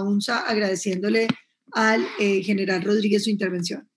UNSA, agradeciéndole al eh, general Rodríguez su intervención.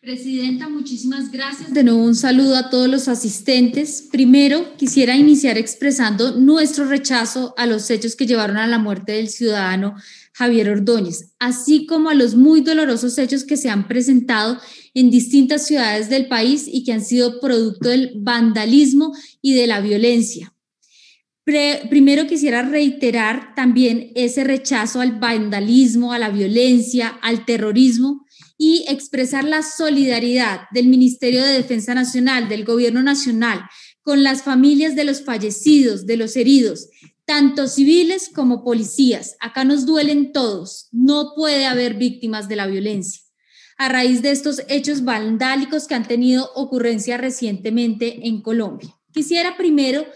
Presidenta, muchísimas gracias. De nuevo un saludo a todos los asistentes. Primero, quisiera iniciar expresando nuestro rechazo a los hechos que llevaron a la muerte del ciudadano Javier Ordóñez, así como a los muy dolorosos hechos que se han presentado en distintas ciudades del país y que han sido producto del vandalismo y de la violencia primero quisiera reiterar también ese rechazo al vandalismo, a la violencia, al terrorismo y expresar la solidaridad del Ministerio de Defensa Nacional, del Gobierno Nacional, con las familias de los fallecidos, de los heridos, tanto civiles como policías. Acá nos duelen todos. No puede haber víctimas de la violencia. A raíz de estos hechos vandálicos que han tenido ocurrencia recientemente en Colombia. Quisiera primero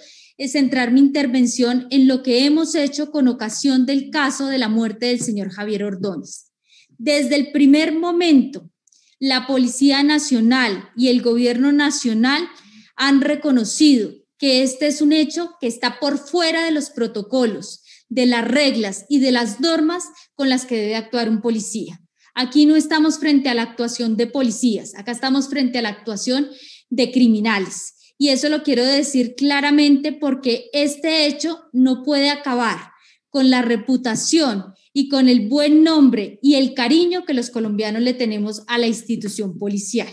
es centrar mi intervención en lo que hemos hecho con ocasión del caso de la muerte del señor Javier Ordóñez. Desde el primer momento, la Policía Nacional y el Gobierno Nacional han reconocido que este es un hecho que está por fuera de los protocolos, de las reglas y de las normas con las que debe actuar un policía. Aquí no estamos frente a la actuación de policías, acá estamos frente a la actuación de criminales. Y eso lo quiero decir claramente porque este hecho no puede acabar con la reputación y con el buen nombre y el cariño que los colombianos le tenemos a la institución policial.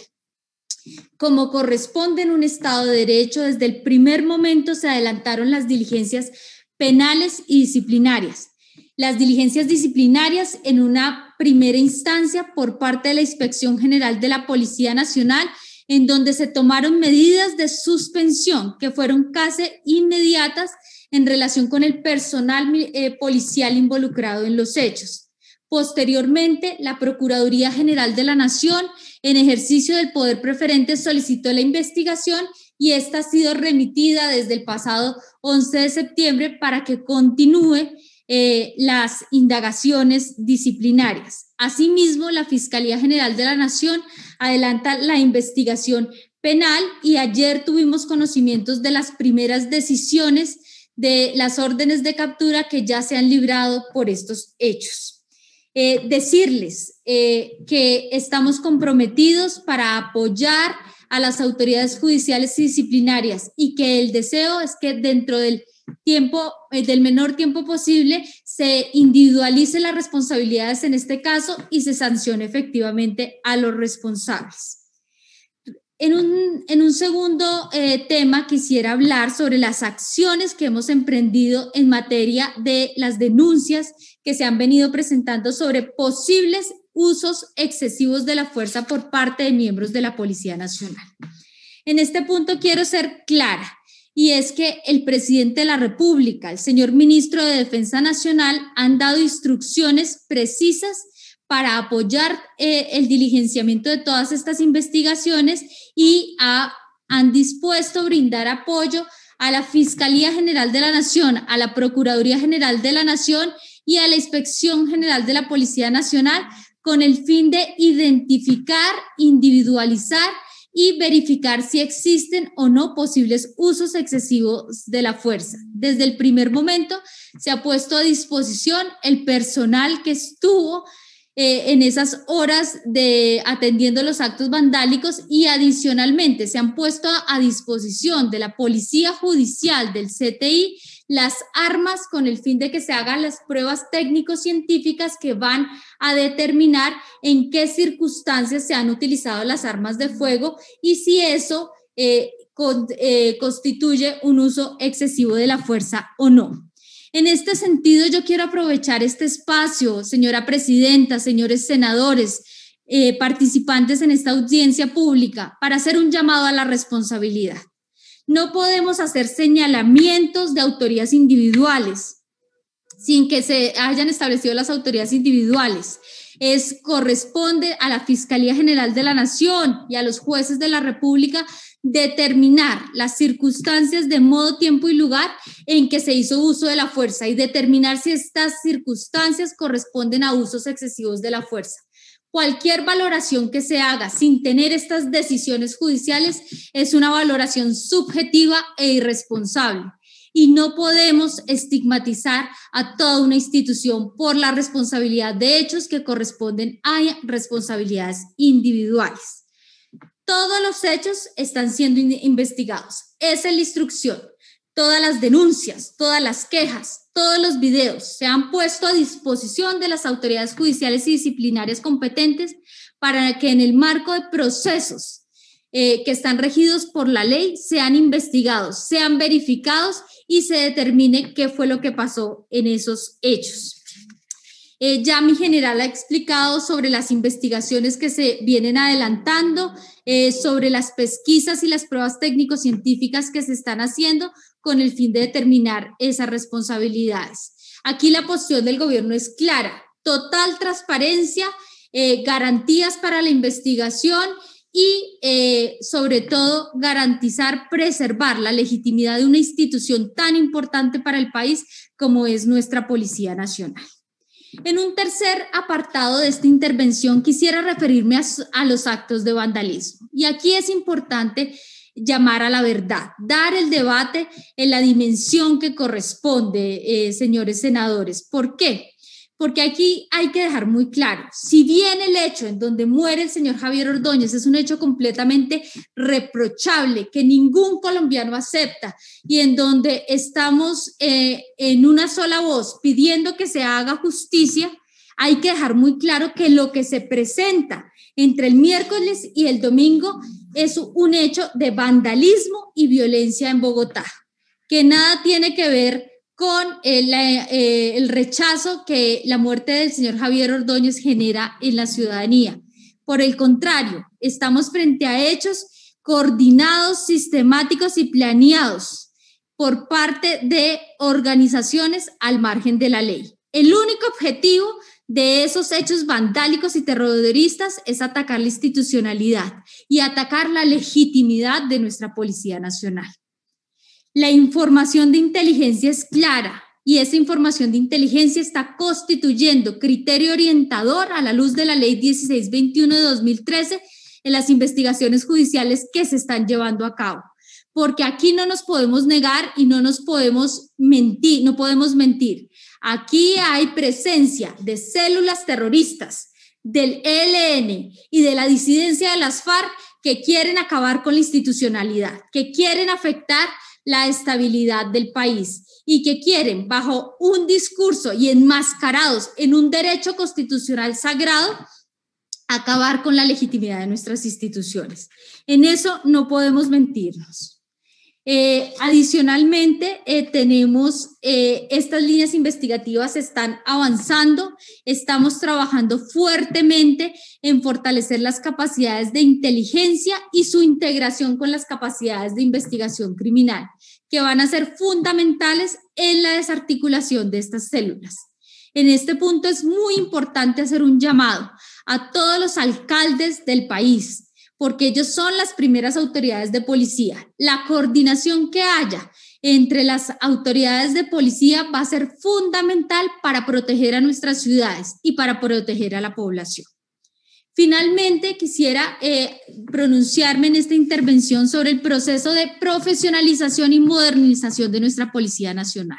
Como corresponde en un Estado de Derecho, desde el primer momento se adelantaron las diligencias penales y disciplinarias. Las diligencias disciplinarias en una primera instancia por parte de la Inspección General de la Policía Nacional en donde se tomaron medidas de suspensión que fueron casi inmediatas en relación con el personal eh, policial involucrado en los hechos. Posteriormente, la Procuraduría General de la Nación, en ejercicio del poder preferente, solicitó la investigación y esta ha sido remitida desde el pasado 11 de septiembre para que continúe eh, las indagaciones disciplinarias. Asimismo, la Fiscalía General de la Nación adelanta la investigación penal y ayer tuvimos conocimientos de las primeras decisiones de las órdenes de captura que ya se han librado por estos hechos. Eh, decirles eh, que estamos comprometidos para apoyar a las autoridades judiciales y disciplinarias y que el deseo es que dentro del tiempo, eh, del menor tiempo posible, se individualice las responsabilidades en este caso y se sancione efectivamente a los responsables. En un, segundo eh, tema quisiera hablar sobre las acciones que hemos emprendido en materia de las denuncias que se han venido presentando sobre posibles usos excesivos de la fuerza por parte de miembros de la Policía Nacional. En este punto quiero ser clara y es que el presidente de la República, el señor ministro de Defensa Nacional, han dado instrucciones precisas para apoyar eh, el diligenciamiento de todas estas investigaciones y han dispuesto brindar apoyo a la Fiscalía General de la Nación, a la Procuraduría General de la Nación y a la Inspección General de la Policía Nacional con el fin de identificar, individualizar y verificar si existen o no posibles usos excesivos de la fuerza. Desde el primer momento se ha puesto a disposición el personal que estuvo eh, en esas horas de atendiendo los actos vandálicos y adicionalmente se han puesto a disposición de la Policía Judicial del CTI las armas con el fin de que se hagan las pruebas técnico-científicas que van a determinar en qué circunstancias se han utilizado las armas de fuego y si eso eh, eh, constituye un uso excesivo de la fuerza o no. En este sentido, yo quiero aprovechar este espacio, señora presidenta, señores senadores, eh, participantes en esta audiencia pública, para hacer un llamado a la responsabilidad. No podemos hacer señalamientos de autorías individuales sin que se hayan establecido las autorías individuales. Es, corresponde a la Fiscalía General de la Nación y a los jueces de la República determinar las circunstancias de modo, tiempo y lugar en que se hizo uso de la fuerza y determinar si estas circunstancias corresponden a usos excesivos de la fuerza. Cualquier valoración que se haga sin tener estas decisiones judiciales es una valoración subjetiva e irresponsable. Y no podemos estigmatizar a toda una institución por la responsabilidad de hechos que corresponden a responsabilidades individuales. Todos los hechos están siendo investigados. Esa es la instrucción todas las denuncias, todas las quejas, todos los videos se han puesto a disposición de las autoridades judiciales y disciplinarias competentes para que en el marco de procesos eh, que están regidos por la ley sean investigados, sean verificados y se determine qué fue lo que pasó en esos hechos. Eh, ya mi general ha explicado sobre las investigaciones que se vienen adelantando, eh, sobre las pesquisas y las pruebas técnico-científicas que se están haciendo con el fin de determinar esas responsabilidades. Aquí la posición del gobierno es clara, total transparencia, eh, garantías para la investigación y sobre todo garantizar, preservar la legitimidad de una institución tan importante para el país como es nuestra Policía Nacional. En un tercer apartado de esta intervención quisiera referirme a, los actos de vandalismo. Y aquí es importante llamar a la verdad, dar el debate en la dimensión que corresponde, eh, señores senadores. ¿Por qué? porque aquí hay que dejar muy claro, si bien el hecho en donde muere el señor Javier Ordóñez es un hecho completamente reprochable que ningún colombiano acepta y en donde estamos eh, en una sola voz pidiendo que se haga justicia, hay que dejar muy claro que lo que se presenta entre el miércoles y el domingo es un hecho de vandalismo y violencia en Bogotá, que nada tiene que ver con eh, el, rechazo que la muerte del señor Javier Ordóñez genera en la ciudadanía. Por el contrario, estamos frente a hechos coordinados, sistemáticos y planeados por parte de organizaciones al margen de la ley. El único objetivo de esos hechos vandálicos y terroristas es atacar la institucionalidad y atacar la legitimidad de nuestra Policía Nacional. La información de inteligencia es clara y esa información de inteligencia está constituyendo criterio orientador a la luz de la ley 1621 de 2013 en las investigaciones judiciales que se están llevando a cabo. Porque aquí no nos podemos negar y no nos podemos mentir, no podemos mentir. Aquí hay presencia de células terroristas, del ELN y de la disidencia de las FARC que quieren acabar con la institucionalidad, que quieren afectar la estabilidad del país y que quieren, bajo un discurso y enmascarados en un derecho constitucional sagrado, acabar con la legitimidad de nuestras instituciones. En eso no podemos mentirnos. Eh, adicionalmente, eh, tenemos eh, estas líneas investigativas están avanzando, estamos trabajando fuertemente en fortalecer las capacidades de inteligencia y su integración con las capacidades de investigación criminal, que van a ser fundamentales en la desarticulación de estas células. En este punto es muy importante hacer un llamado a todos los alcaldes del país, porque ellos son las primeras autoridades de policía. La coordinación que haya entre las autoridades de policía va a ser fundamental para proteger a nuestras ciudades y para proteger a la población. Finalmente, quisiera eh, pronunciarme en esta intervención sobre el proceso de profesionalización y modernización de nuestra Policía Nacional.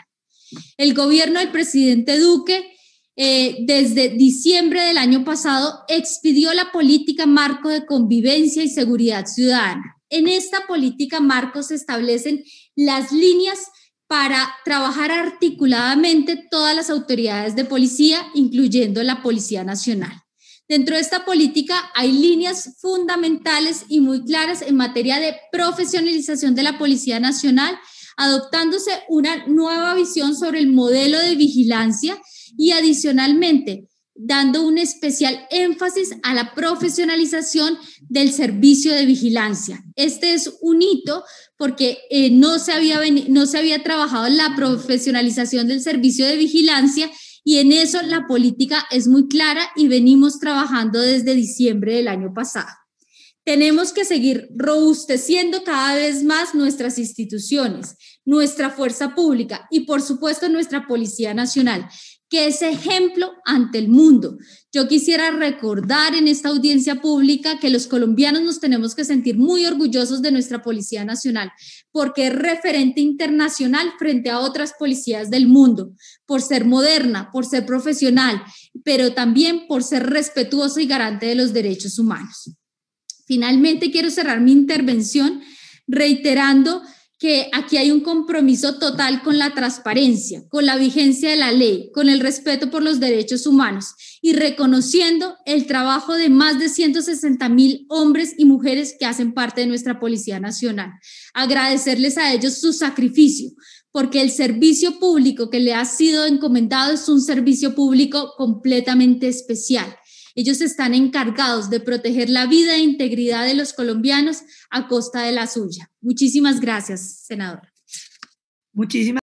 El gobierno del presidente Duque eh, desde diciembre del año pasado, expidió la política marco de convivencia y seguridad ciudadana. En esta política marco se establecen las líneas para trabajar articuladamente todas las autoridades de policía, incluyendo la Policía Nacional. Dentro de esta política hay líneas fundamentales y muy claras en materia de profesionalización de la Policía Nacional, adoptándose una nueva visión sobre el modelo de vigilancia y adicionalmente dando un especial énfasis a la profesionalización del servicio de vigilancia. Este es un hito porque eh, no, se había no se había trabajado la profesionalización del servicio de vigilancia y en eso la política es muy clara y venimos trabajando desde diciembre del año pasado. Tenemos que seguir robusteciendo cada vez más nuestras instituciones, nuestra fuerza pública y por supuesto nuestra Policía Nacional que es ejemplo ante el mundo. Yo quisiera recordar en esta audiencia pública que los colombianos nos tenemos que sentir muy orgullosos de nuestra Policía Nacional, porque es referente internacional frente a otras policías del mundo, por ser moderna, por ser profesional, pero también por ser respetuoso y garante de los derechos humanos. Finalmente, quiero cerrar mi intervención reiterando que aquí hay un compromiso total con la transparencia, con la vigencia de la ley, con el respeto por los derechos humanos y reconociendo el trabajo de más de 160 mil hombres y mujeres que hacen parte de nuestra Policía Nacional. Agradecerles a ellos su sacrificio, porque el servicio público que le ha sido encomendado es un servicio público completamente especial ellos están encargados de proteger la vida e integridad de los colombianos a costa de la suya. Muchísimas gracias, senadora. Muchísimas